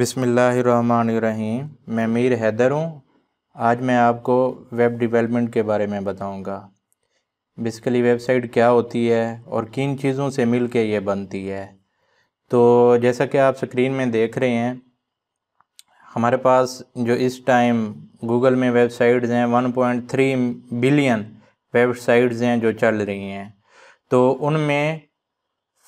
बिसमीम मैं मीर हैदर हूँ आज मैं आपको वेब डेवलपमेंट के बारे में बताऊंगा। बेसिकली वेबसाइट क्या होती है और किन चीज़ों से मिल के ये बनती है तो जैसा कि आप स्क्रीन में देख रहे हैं हमारे पास जो इस टाइम गूगल में वेबसाइट्स हैं 1.3 बिलियन वेबसाइट्स हैं जो चल रही हैं तो उनमें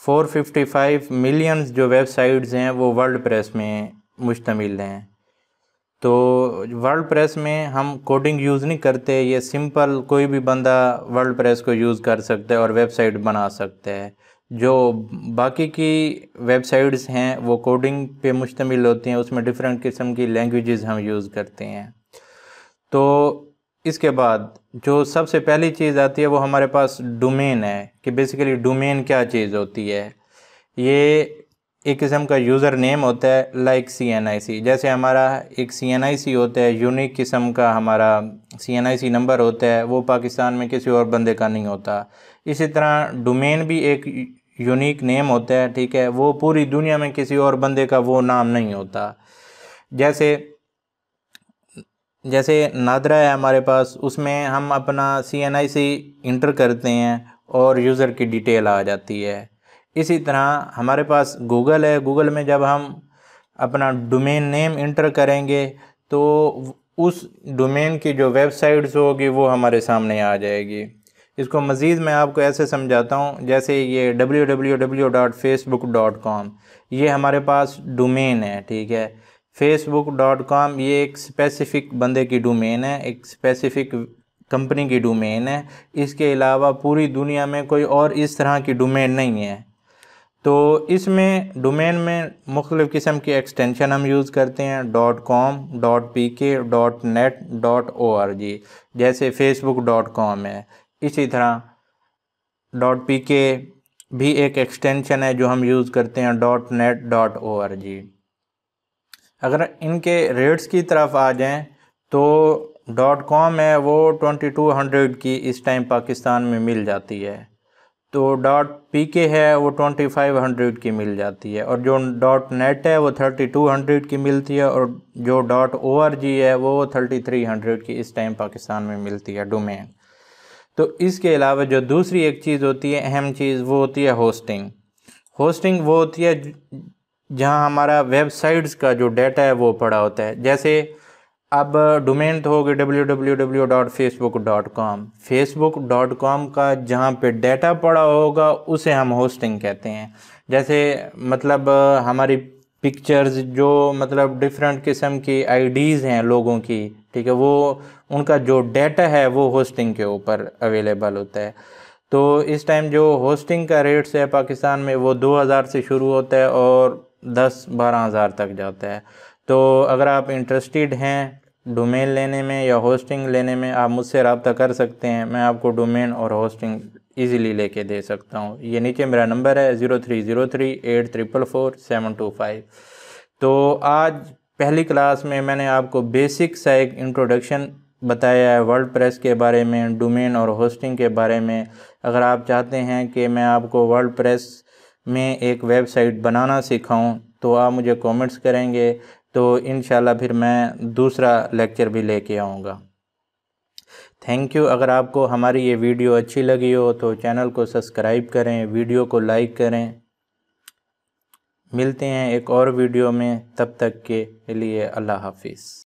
455 मिलियंस जो वेबसाइट्स हैं वो वर्ल्ड प्रेस में मुश्तमिल हैं तो वर्ल्ड प्रेस में हम कोडिंग यूज़ नहीं करते ये सिंपल कोई भी बंदा वर्ल्ड प्रेस को यूज़ कर सकता है और वेबसाइट बना सकता है जो बाकी की वेबसाइट्स हैं वो कोडिंग पे मुश्तमिल होती हैं उसमें डिफरेंट किस्म की लैंग्वेजेस हम यूज़ करते हैं तो इसके बाद जो सबसे पहली चीज़ आती है वो हमारे पास डोमेन है कि बेसिकली डोमेन क्या चीज़ होती है ये एक किस्म का यूज़र नेम होता है लाइक सी एन आई सी जैसे हमारा एक सी एन आई सी होता है यूनिक किस्म का हमारा सी एन आई सी नंबर होता है वो पाकिस्तान में किसी और बंदे का नहीं होता इसी तरह डोमेन भी एक यूनिक नेम होता है ठीक है वो पूरी दुनिया में किसी और बंदे का वो नाम नहीं होता जैसे जैसे नादरा है हमारे पास उसमें हम अपना सी एन आई सी इंटर करते हैं और यूज़र की डिटेल आ जाती है इसी तरह हमारे पास गूगल है गूगल में जब हम अपना डोमेन नेम इंटर करेंगे तो उस डोमेन की जो वेबसाइट्स होगी वो हमारे सामने आ जाएगी इसको मज़ीद मैं आपको ऐसे समझाता हूँ जैसे ये W W W dot dot com ये हमारे पास डोमेन है ठीक है फेसबुक डॉट कॉम ये एक स्पेसिफिक बंदे की डोमेन है एक स्पेसिफिक कंपनी की डोमेन है इसके अलावा पूरी दुनिया में कोई और इस तरह की डोमेन नहीं है तो इसमें डोमेन में मुख्तलिफ़ किस्म की एक्सटेंशन हम यूज़ करते हैं dot com dot P K dot net dot O R G जैसे फेसबुक डॉट कॉम है इसी तरह डॉट पी के भी एक एक्सटेंशन है जो हम यूज़ करते हैं dot net dot O R G अगर इनके रेट्स की तरफ आ जाएं तो डॉट कॉम है वो ट्वेंटी टू हंड्रेड की इस टाइम पाकिस्तान में मिल जाती है तो डॉट पी के है वो ट्वेंटी फाइव हंड्रेड की मिल जाती है और जो डॉट नेट है वो थर्टी टू हंड्रेड की मिलती है और जो डॉट ओ आर जी है वो थर्टी थ्री हंड्रेड की इस टाइम पाकिस्तान में मिलती है डोमेन तो इसके अलावा जो दूसरी एक चीज़ होती है अहम चीज़ वो होती है होस्टिंग होस्टिंग वो होती है जहाँ हमारा वेबसाइट्स का जो डाटा है वो पड़ा होता है जैसे अब डोमेन तो होगी W W W dot Facebook dot com Facebook dot com का जहाँ पे डाटा पड़ा होगा उसे हम होस्टिंग कहते हैं जैसे मतलब हमारी पिक्चर्स जो मतलब डिफरेंट किस्म की आईडीज़ हैं लोगों की ठीक है वो उनका जो डाटा है वो होस्टिंग के ऊपर अवेलेबल होता है तो इस टाइम जो होस्टिंग का रेट्स है पाकिस्तान में वो 2000 से शुरू होता है और दस बारह हज़ार तक जाता है तो अगर आप इंटरेस्टेड हैं डोमेन लेने में या होस्टिंग लेने में आप मुझसे रबता कर सकते हैं मैं आपको डोमेन और होस्टिंग ईज़िली लेके दे सकता हूँ ये नीचे मेरा नंबर है zero three zero three eight triple four seven two five तो आज पहली क्लास में मैंने आपको बेसिक सा एक इंट्रोडक्शन बताया है वर्ल्ड प्रेस के बारे में डोमेन और होस्टिंग के बारे में अगर आप चाहते हैं कि मैं आपको वर्ल्ड प्रेस मैं एक वेबसाइट बनाना सिखाऊं तो आप मुझे कमेंट्स करेंगे तो इन फिर मैं दूसरा लेक्चर भी लेके आऊँगा थैंक यू अगर आपको हमारी ये वीडियो अच्छी लगी हो तो चैनल को सब्सक्राइब करें वीडियो को लाइक करें मिलते हैं एक और वीडियो में तब तक के लिए अल्लाह हाफिज़